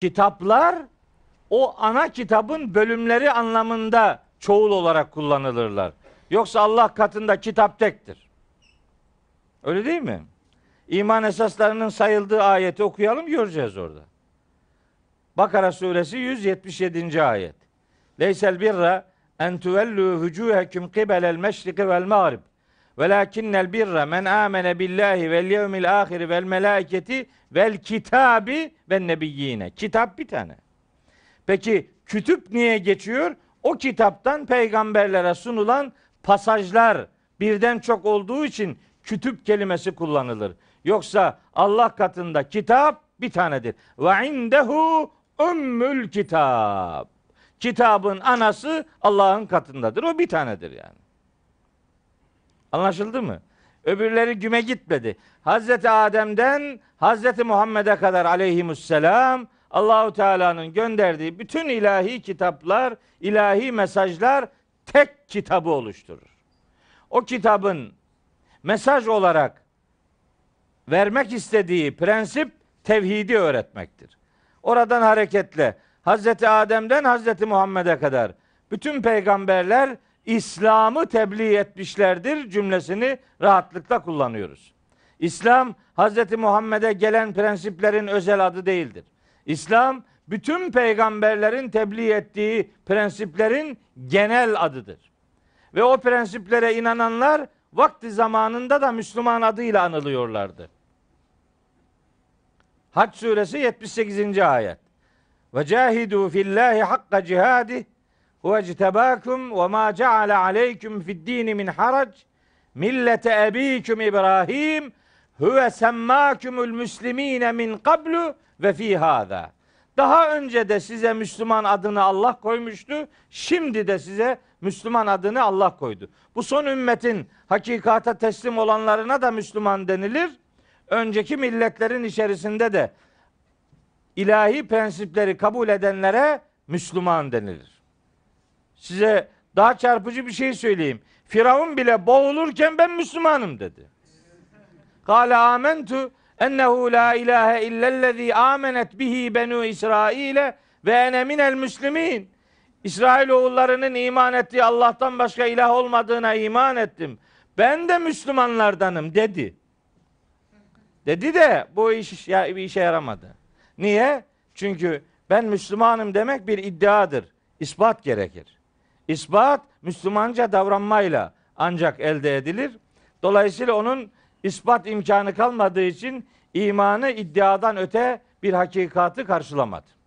kitaplar o ana kitabın bölümleri anlamında çoğul olarak kullanılırlar. Yoksa Allah katında kitap tektir. Öyle değil mi? İman esaslarının sayıldığı ayeti okuyalım göreceğiz orada. Bakara suresi 177. ayet. Leysel birra en tuvellû vücûhekum kibelel meşriki vel mağrib. Velakinnel birre men amene billahi vel yevmil ahiri vel melaketi vel kitabi ve nebiyyine. Kitap bir tane. Peki kütüp niye geçiyor? O kitaptan peygamberlere sunulan pasajlar birden çok olduğu için kütüp kelimesi kullanılır. Yoksa Allah katında kitap bir tanedir. Ve indehu ümmül kitap. Kitabın anası Allah'ın katındadır. O bir tanedir yani. Anlaşıldı mı? Öbürleri güme gitmedi. Hazreti Adem'den Hazreti Muhammed'e kadar aleyhisselam Allahu Teala'nın gönderdiği bütün ilahi kitaplar, ilahi mesajlar tek kitabı oluşturur. O kitabın mesaj olarak vermek istediği prensip tevhidi öğretmektir. Oradan hareketle Hazreti Adem'den Hazreti Muhammed'e kadar bütün peygamberler İslam'ı tebliğ etmişlerdir cümlesini rahatlıkla kullanıyoruz. İslam Hz. Muhammed'e gelen prensiplerin özel adı değildir. İslam bütün peygamberlerin tebliğ ettiği prensiplerin genel adıdır. Ve o prensiplere inananlar vakti zamanında da Müslüman adıyla anılıyorlardı. Hac suresi 78. ayet. Ve cahidu fillahi hakka cihadi ve ectebâkum ve mâ ceale aleyküm fiddini min harac millete ebîküm İbrahim huve semmâkümül müslimîne min kablu ve fî hâzâ. Daha önce de size Müslüman adını Allah koymuştu. Şimdi de size Müslüman adını Allah koydu. Bu son ümmetin hakikata teslim olanlarına da Müslüman denilir. Önceki milletlerin içerisinde de ilahi prensipleri kabul edenlere Müslüman denilir. Size daha çarpıcı bir şey söyleyeyim. Firavun bile boğulurken ben Müslümanım dedi. Kale amentu ennehu la ilahe illellezî amenet bihi benu İsraile ve ene minel müslimin. İsrail oğullarının iman ettiği Allah'tan başka ilah olmadığına iman ettim. Ben de Müslümanlardanım dedi. Dedi de bu iş ya, bir işe yaramadı. Niye? Çünkü ben Müslümanım demek bir iddiadır. İspat gerekir. İspat Müslümanca davranmayla ancak elde edilir. Dolayısıyla onun ispat imkanı kalmadığı için imanı iddiadan öte bir hakikatı karşılamadı.